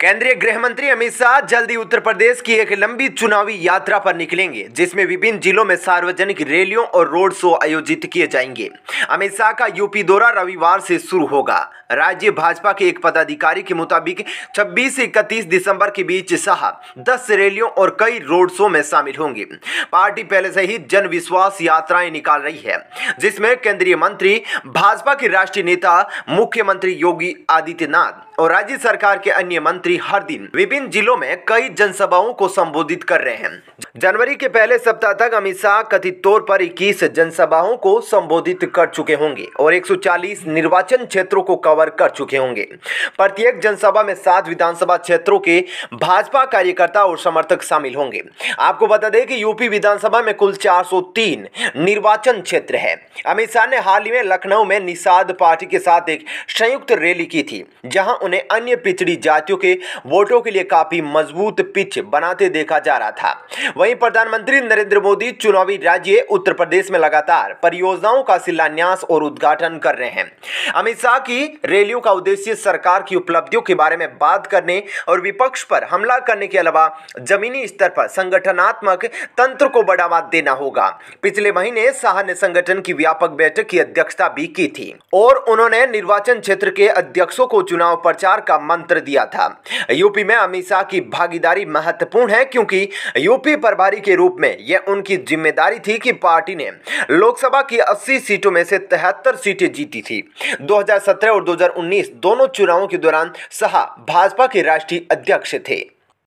केंद्रीय गृह मंत्री अमित शाह जल्दी उत्तर प्रदेश की एक लंबी चुनावी यात्रा पर निकलेंगे जिसमें विभिन्न जिलों में सार्वजनिक रैलियों और रोड शो आयोजित किए जाएंगे अमित शाह का यूपी दौरा रविवार से शुरू होगा राज्य भाजपा के एक पदाधिकारी के मुताबिक 26 से इकतीस दिसंबर के बीच शाह 10 रैलियों और कई रोड शो में शामिल होंगे पार्टी पहले से ही जन विश्वास यात्राएं निकाल रही है जिसमें केंद्रीय मंत्री भाजपा के राष्ट्रीय नेता मुख्यमंत्री योगी आदित्यनाथ और राज्य सरकार के अन्य मंत्री हर दिन विभिन्न जिलों में कई जनसभाओं को संबोधित कर रहे हैं जनवरी के पहले सप्ताह तक अमित शाह कथित तौर पर 21 जनसभाओं को संबोधित कर चुके होंगे और 140 निर्वाचन क्षेत्रों को कवर कर चुके होंगे प्रत्येक जनसभा में सात विधानसभा क्षेत्रों के भाजपा कार्यकर्ता और समर्थक शामिल होंगे आपको बता दें कि यूपी विधानसभा में कुल 403 निर्वाचन क्षेत्र है अमित शाह ने हाल ही में लखनऊ में निषाद पार्टी के साथ एक संयुक्त रैली की थी जहाँ उन्हें अन्य पिछड़ी जातियों के वोटों के लिए काफी मजबूत पिच बनाते देखा जा रहा था वहीं प्रधानमंत्री नरेंद्र मोदी चुनावी राज्य उत्तर प्रदेश में लगातार परियोजनाओं का शिलान्यास और उद्घाटन कर रहे हैं अमित शाह की रैलियों का उद्देश्य सरकार की उपलब्धियों के बारे में बात करने और विपक्ष पर हमला करने के अलावा जमीनी स्तर पर संगठनात्मक तंत्र को बढ़ावा देना होगा पिछले महीने शाह ने संगठन की व्यापक बैठक की अध्यक्षता भी की थी और उन्होंने निर्वाचन क्षेत्र के अध्यक्षों को चुनाव प्रचार का मंत्र दिया था यूपी में अमित शाह की भागीदारी महत्वपूर्ण है क्योंकि यूपी पर प्रभारी के रूप में यह उनकी जिम्मेदारी थी कि पार्टी ने लोकसभा की 80 सीटों में से तिहत्तर सीटें जीती थी 2017 और 2019 दोनों चुनावों के दौरान शाह भाजपा के राष्ट्रीय अध्यक्ष थे